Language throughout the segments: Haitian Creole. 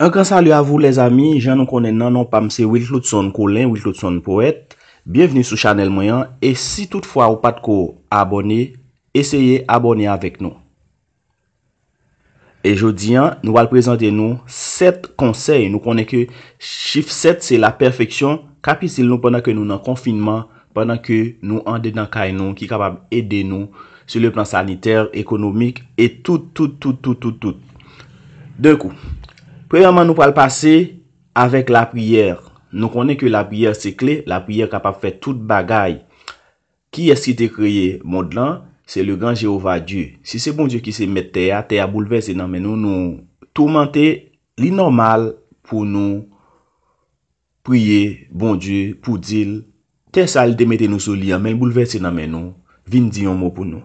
Un gran salu a vou les ami, jen nou konen nan nou pam se Wilk Loutson Koulen, Wilk Loutson Poet. Bienveni sou chanel mwenyan, e si tout fwa ou pat ko abone, esye abone avek nou. E jodi an, nou val prezante nou 7 konsey, nou konen ke chif 7 se la perfeksyon kapisil nou pwana ke nou nan konfinman, pwana ke nou ande dan kay nou, ki kapab ede nou, se le plan saniter, ekonomik, e tout, tout, tout, tout, tout, tout, tout. De kou. Premanman nou pal pase avèk la priyer. Nou konen ke la priyer se kle, la priyer kapap fè tout bagay. Ki es ki te kreye? Modlan, se le gan Jehova Diu. Si se bon Diu ki se mette te, a te a bouleve se nan men nou nou tourmente li normal pou nou priye, bon Diu, pou dil. Te sal de mette nou soli a men, bouleve se nan men nou, vin diyon mou pou nou.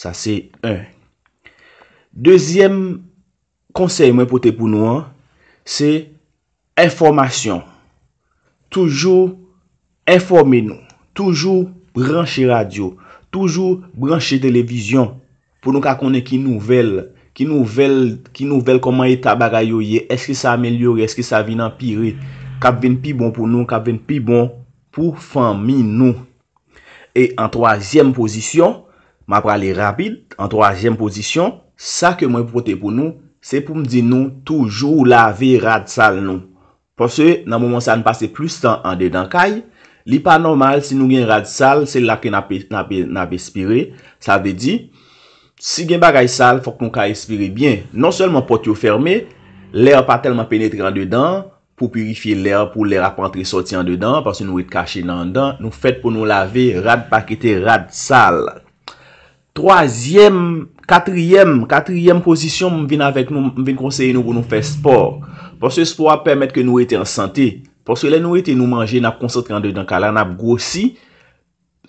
Sa se 1. Dezyem konsey mwen pote pou nou an. Se informasyon, toujou informe nou, toujou branche radyo, toujou branche televizyon pou nou ka konen ki nouvel, ki nouvel, ki nouvel koman e tabaga yo ye, eske sa amelyore, eske sa vin an pire, kap ven pi bon pou nou, kap ven pi bon pou fami nou. E an troasyem pozisyon, ma prale rapide, an troasyem pozisyon, sa ke mwen pote pou nou. Se pou mdi nou, toujou lave rad sal nou. Pwosè, nan mouman sa n'passe plus tan an dedan kay. Li pa normal, si nou gen rad sal, sel la ke na bespire. Sa de di, si gen bagay sal, fok nou ka espire bien. Non selman pot yo ferme, lè a pa telman penetre an dedan. Pwopurifi lè a pou lè a pantre soti an dedan. Pwosè nou et kache nan den. Nou fèt pou nou lave rad pakete rad sal. Troasyem... Katriyem, katriyem pozisyon m vin avèk nou, m vin konseye nou pou nou fè sport. Pòsè sport pèmèt ke nou etè an santè. Pòsè lè nou etè nou manje, nap konsantre an dey dan kalè, nap gòsi.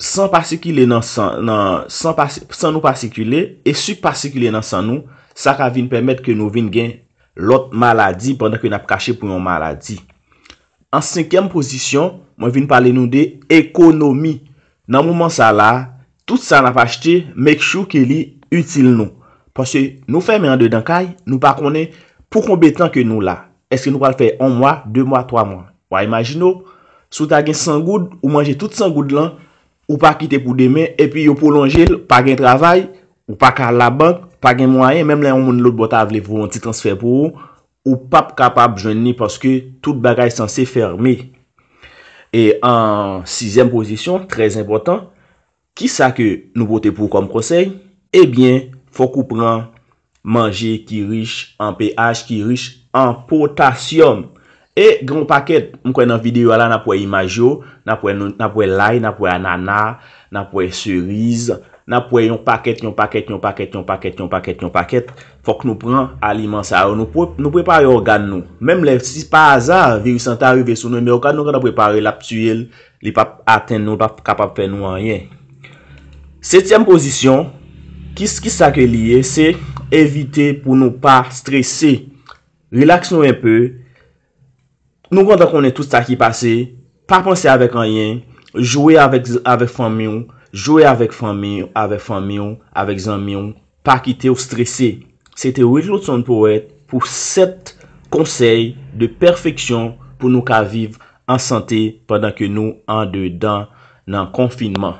San pasikile nan san, nan, san pasikile, san nou pasikile, e si pasikile nan san nou, sa ka vin pèmèt ke nou vin gen lot maladi, pandè ke nap kache pou yon maladi. An sèkèm pozisyon, m vin pale nou de ekonomi. Nan mouman sa la, tout sa nap achete, mek chou ke li ekonomi. Util nou. Paske nou ferme an de dan kay, nou pa konen pou konbetan ke nou la. Eske nou pa l fè 1 mwa, 2 mwa, 3 mwa. Ou a imagino, sou ta gen 100 goud, ou manje tout 100 goud lan, ou pa kite pou demen, epi yo pou lonje, pa gen travay, ou pa ka la bank, pa gen mwoyen, menm la yon moun lout bota avle vwonti transfer pou ou, ou pap kapab jouni paske tout bagay san se ferme. E an 6e posisyon, trez impotant, ki sa ke nou pote pou kom konsey? Ebyen, eh fok ou pran manje ki riche an pH, ki riche an potasyon. E, gron paket, mwen kwen nan videyo ala, nan pwe imajo, nan pwe lay, nan pwe anana, nan pwe serize, nan pwe yon paket, yon paket, yon paket, yon paket, yon paket, yon paket, fok nou pran alimansar. Nou prepare organ nou. Mem le, si pa azar, virus anta arrive sou nou, men okad nou kwen nan prepare l'absuel, li pa aten nou, pa pape fè nou anye. Setyem posisyon, Kis ki sa ke liye, se evite pou nou pa stresse. Relax nou en pe, nou kanda konen tout sa ki pase, pa panse avek anyen, jowe avek famyon, jowe avek famyon, avek famyon, avek zanmyon, pa kite ou stresse. Se te wik lout son pou et pou set konsey de perfeksyon pou nou ka vive an sante padan ke nou an de dan nan konfinman.